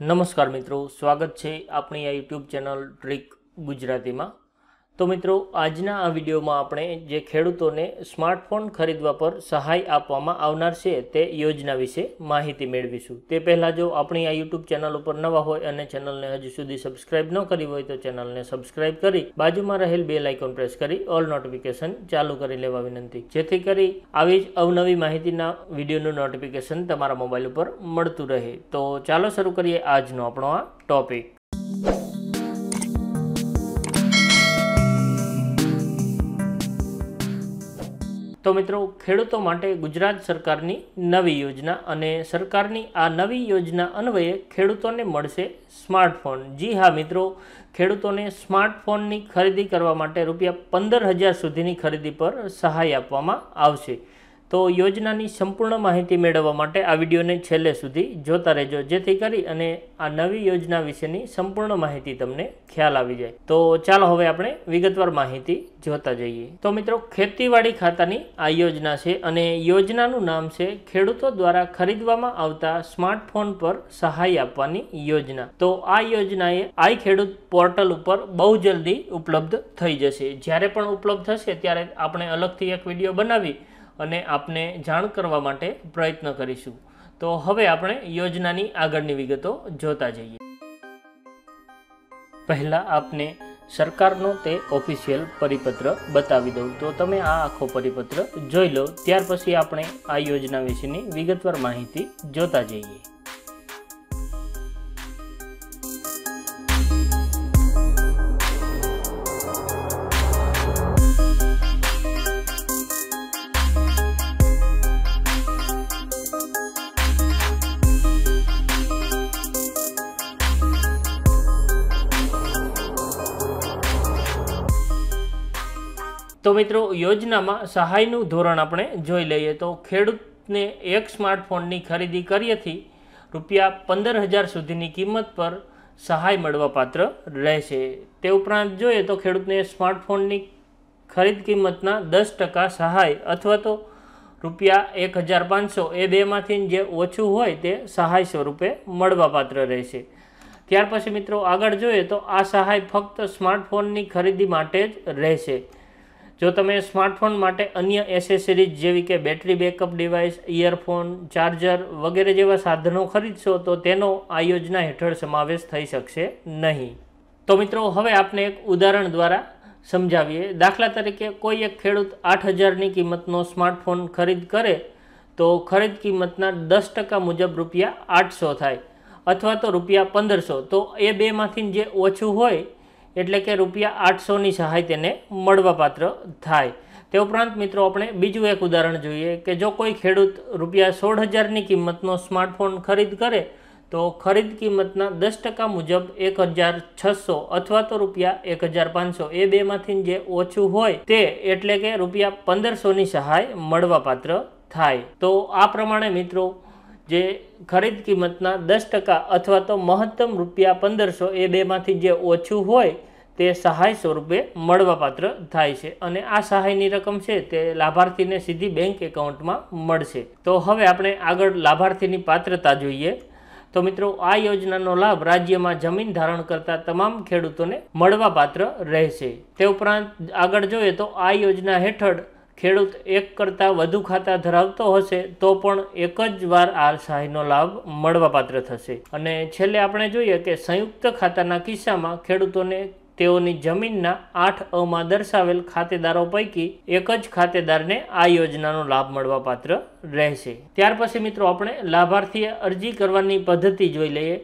નમસ્કાર મિત્રો સ્વાગત છે આપણી આ યુટ્યુબ ચેનલ ટ્રીક ગુજરાતીમાં તો મિત્રો આજના આ વિડીયોમાં આપણે જે ખેડૂતોને સ્માર્ટફોન ખરીદવા પર સહાય આપવામાં આવનાર છે તે યોજના વિશે માહિતી મેળવીશું તે પહેલાં જો આપણી આ યુટ્યુબ ચેનલ ઉપર નવા હોય અને ચેનલને હજુ સુધી સબસ્ક્રાઇબ ન કરી હોય તો ચેનલને સબસ્ક્રાઇબ કરી બાજુમાં રહેલ બે લાઇકોન પ્રેસ કરી ઓલ નોટિફિકેશન ચાલુ કરી લેવા વિનંતી જેથી કરી આવી જ અવનવી માહિતીના વિડીયોનું નોટિફિકેશન તમારા મોબાઈલ ઉપર મળતું રહે તો ચાલો શરૂ કરીએ આજનો આપણો આ ટોપિક તો મિત્રો ખેડૂતો માટે ગુજરાત સરકારની નવી યોજના અને સરકારની આ નવી યોજના અન્વયે ખેડૂતોને મળશે સ્માર્ટફોન જી હા મિત્રો ખેડૂતોને સ્માર્ટફોનની ખરીદી કરવા માટે રૂપિયા પંદર હજાર સુધીની ખરીદી પર સહાય આપવામાં આવશે તો યોજનાની સંપૂર્ણ માહિતી મેળવવા માટે આ વિડીયોને છેલ્લે સુધી જોતા રહેજો જેથી કરી અને આ નવી યોજના વિશેની સંપૂર્ણ માહિતી તમને ખ્યાલ આવી જાય તો ચાલો હવે આપણે વિગતવાર માહિતી જોતા જઈએ તો મિત્રો ખેતીવાડી ખાતાની આ યોજના છે અને યોજનાનું નામ છે ખેડૂતો દ્વારા ખરીદવામાં આવતા સ્માર્ટફોન પર સહાય આપવાની યોજના તો આ યોજનાએ આઈ ખેડૂત પોર્ટલ ઉપર બહુ જલ્દી ઉપલબ્ધ થઈ જશે જ્યારે પણ ઉપલબ્ધ થશે ત્યારે આપણે અલગથી એક વિડીયો બનાવી અને આપને જાણ કરવા માટે પ્રયત્ન કરીશું તો હવે આપણે યોજનાની આગળની વિગતો જોતા જઈએ પહેલાં આપને સરકારનો તે ઓફિશિયલ પરિપત્ર બતાવી દઉં તો તમે આ આખો પરિપત્ર જોઈ લો ત્યાર પછી આપણે આ યોજના વિશેની વિગતવાર માહિતી જોતા જઈએ તો મિત્રો યોજનામાં સહાયનું ધોરણ આપણે જોઈ લઈએ તો ખેડૂતને એક સ્માર્ટફોનની ખરીદી કરીએથી રૂપિયા પંદર હજાર સુધીની કિંમત પર સહાય મળવાપાત્ર રહેશે તે ઉપરાંત જોઈએ તો ખેડૂતને સ્માર્ટફોનની ખરીદ કિંમતના દસ ટકા સહાય અથવા તો રૂપિયા એક હજાર પાંચસો એ બેમાંથી જે ઓછું હોય તે સહાય સ્વરૂપે મળવાપાત્ર રહેશે ત્યાર પછી મિત્રો આગળ જોઈએ તો આ સહાય ફક્ત સ્માર્ટફોનની ખરીદી માટે જ રહેશે જો તમે સ્માર્ટફોન માટે અન્ય એસેસરીઝ જેવી કે બેટરી બેકઅપ ડિવાઇસ 이어ફોન ચાર્જર વગેરે જેવા સાધનો ખરીદશો તો તેનો આયોજના હેઠળ સમાવેશ થઈ શકે નહીં તો મિત્રો હવે આપણે એક ઉદાહરણ દ્વારા સમજાવીએ દાખલા તરીકે કોઈ એક ખેડૂત 8000 ની કિંમત નો સ્માર્ટફોન ખરીદ કરે તો ખરીદ કિંમત ના 10% મુજબ રૂપિયા 800 થાય અથવા તો રૂપિયા 1500 તો એ બે માંથી જે ઓછું હોય એટલે કે રૂપિયા આઠસોની સહાય તેને મળવાપાત્ર થાય તે ઉપરાંત મિત્રો આપણે બીજું એક ઉદાહરણ જોઈએ કે જો કોઈ ખેડૂત રૂપિયા સોળ હજારની કિંમતનો સ્માર્ટફોન ખરીદ કરે તો ખરીદ કિંમતના દસ ટકા મુજબ એક હજાર છસો અથવા તો રૂપિયા એક હજાર પાંચસો એ બેમાંથી જે ઓછું હોય તે એટલે કે રૂપિયા પંદરસોની સહાય મળવાપાત્ર થાય તો આ પ્રમાણે મિત્રો જે ખરીદ કિંમતના દસ ટકા અથવા તો મહત્તમ રૂપિયા પંદરસો એ બેમાંથી જે ઓછું હોય તે સહાય સ્વરૂપે મળવાપાત્ર થાય છે અને આ સહાયની રકમ છે તે લાભાર્થીને સીધી બેંક એકાઉન્ટમાં મળશે તો હવે આપણે આગળ લાભાર્થીની પાત્રતા જોઈએ તો મિત્રો આ યોજનાનો લાભ રાજ્યમાં જમીન ધારણ કરતા તમામ ખેડૂતોને મળવાપાત્ર રહેશે તે ઉપરાંત આગળ જોઈએ તો આ યોજના હેઠળ ખેડૂત એક કરતાં વધુ ખાતા ધરાવતો હશે તો પણ એક જ વાર આ સહાયનો લાભ મળવાપાત્ર થશે અને છેલ્લે આપણે જોઈએ કે સંયુક્ત ખાતાના કિસ્સામાં ખેડૂતોને તેઓની જમીનના આઠ અમાં દર્શાવેલ ખાતેદારો પૈકી એક જ ખાતેદારને આ યોજનાનો લાભ મળવાપાત્ર રહેશે ત્યાર પછી મિત્રો આપણે લાભાર્થીએ અરજી કરવાની પદ્ધતિ જોઈ લઈએ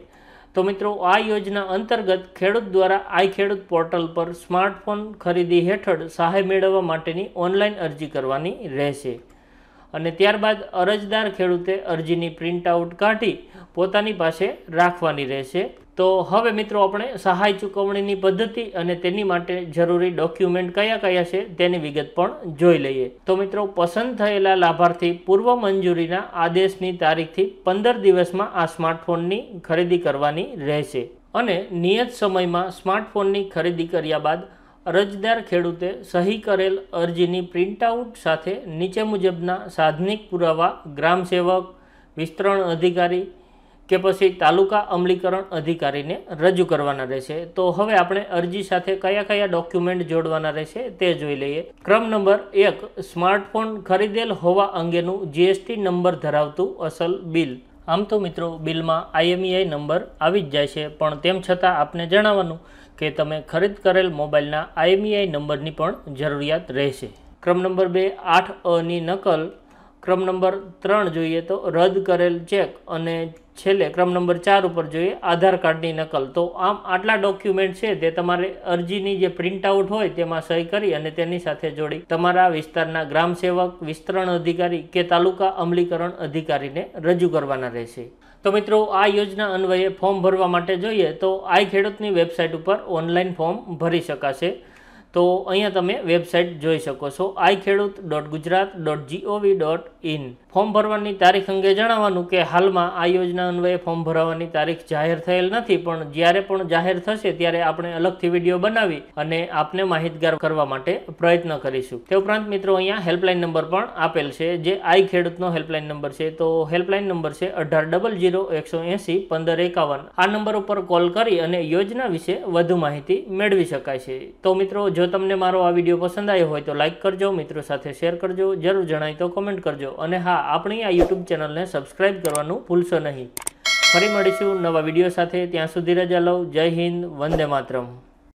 તો મિત્રો આ યોજના અંતર્ગત ખેડૂત દ્વારા આઈ ખેડૂત પોર્ટલ પર સ્માર્ટફોન ખરીદી હેઠળ સહાય મેળવવા માટેની ઓનલાઈન અરજી કરવાની રહેશે અને ત્યારબાદ અરજદાર ખેડૂતે અરજીની પ્રિન્ટઆઉટ કાઢી પોતાની પાસે રાખવાની રહેશે તો હવે મિત્રો આપણે સહાય ચૂકવણીની પદ્ધતિ અને તેની માટે જરૂરી ડોક્યુમેન્ટ કયા કયા છે તેની વિગત પણ જોઈ લઈએ તો મિત્રો પસંદ થયેલા લાભાર્થી પૂર્વ મંજૂરીના આદેશની તારીખથી પંદર દિવસમાં આ સ્માર્ટફોનની ખરીદી કરવાની રહેશે અને નિયત સમયમાં સ્માર્ટફોનની ખરીદી કર્યા બાદ અરજદાર ખેડૂતે સહી કરેલ અરજીની પ્રિન્ટઆઉટ સાથે નીચે મુજબના સાધનિક પુરાવા ગ્રામસેવક વિસ્તરણ અધિકારી કે પછી તાલુકા અમલીકરણ અધિકારીને રજૂ કરવાના રહેશે તો હવે આપણે અરજી સાથે કયા કયા ડોક્યુમેન્ટ જોડવાના રહેશે તે જોઈ લઈએ ક્રમ નંબર એક સ્માર્ટફોન ખરીદેલ હોવા અંગેનું જીએસટી નંબર ધરાવતું અસલ બિલ આમ તો મિત્રો બિલમાં આઈએમઈઆઈ e નંબર આવી જ જાય છે પણ તેમ છતાં આપને જણાવવાનું કે તમે ખરીદ કરેલ મોબાઈલના આઈએમઈઆઈ e નંબરની પણ જરૂરિયાત રહેશે ક્રમ નંબર બે આઠ અની નકલ ક્રમ નંબર ત્રણ જોઈએ તો રદ કરેલ ચેક અને છેલ્લે ક્રમ નંબર ચાર ઉપર જોઈએ આધાર કાર્ડની નકલ તો આમ આટલા ડોક્યુમેન્ટ છે તે તમારે અરજીની જે પ્રિન્ટ આઉટ હોય તેમાં સહી કરી અને તેની સાથે જોડી તમારા વિસ્તારના ગ્રામ સેવક વિસ્તરણ અધિકારી કે તાલુકા અમલીકરણ અધિકારીને રજૂ કરવાના રહેશે તો મિત્રો આ યોજના અન્વયે ફોર્મ ભરવા માટે જોઈએ તો આઈ ખેડૂતની વેબસાઇટ ઉપર ઓનલાઈન ફોર્મ ભરી શકાશે તો અહીંયા તમે વેબસાઇટ જોઈ શકો છો I Khedut dot Gujarat dot gov dot in form ભરવાની તારીખ અંગે જણાવવાનું કે હાલમાં આ યોજના અન્વયે ફોર્મ ભરાવાની તારીખ જાહેર થયેલ નથી પણ જ્યારે પણ જાહેર થશે ત્યારે આપણે અલગથી વિડીયો બનાવી અને આપને માહિતગાર કરવા માટે પ્રયત્ન કરીશું તે ઉપરાંત મિત્રો અહીંયા હેલ્પલાઇન નંબર પણ આપેલ છે જે આઈ ખેડૂતનો હેલ્પલાઇન નંબર છે તો હેલ્પલાઇન નંબર છે અઢાર ડબલ જીરો એકસો એંસી પંદર એકાવન આ નંબર ઉપર કોલ કરી અને યોજના વિશે વધુ માહિતી મેળવી શકાય છે તો મિત્રો જો તમને મારો આ વિડીયો પસંદ આવ્યો હોય તો લાઇક કરજો મિત્રો સાથે શેર કરજો જરૂર જણાય તો કોમેન્ટ કરજો અને હા પહેલાં આપણી આ યુટ્યુબ ચેનલને સબસ્ક્રાઈબ કરવાનું ભૂલશો નહીં ફરી મળીશું નવા વિડીયો સાથે ત્યાં સુધી રજા લઉં જય હિન્દ વંદે માતરમ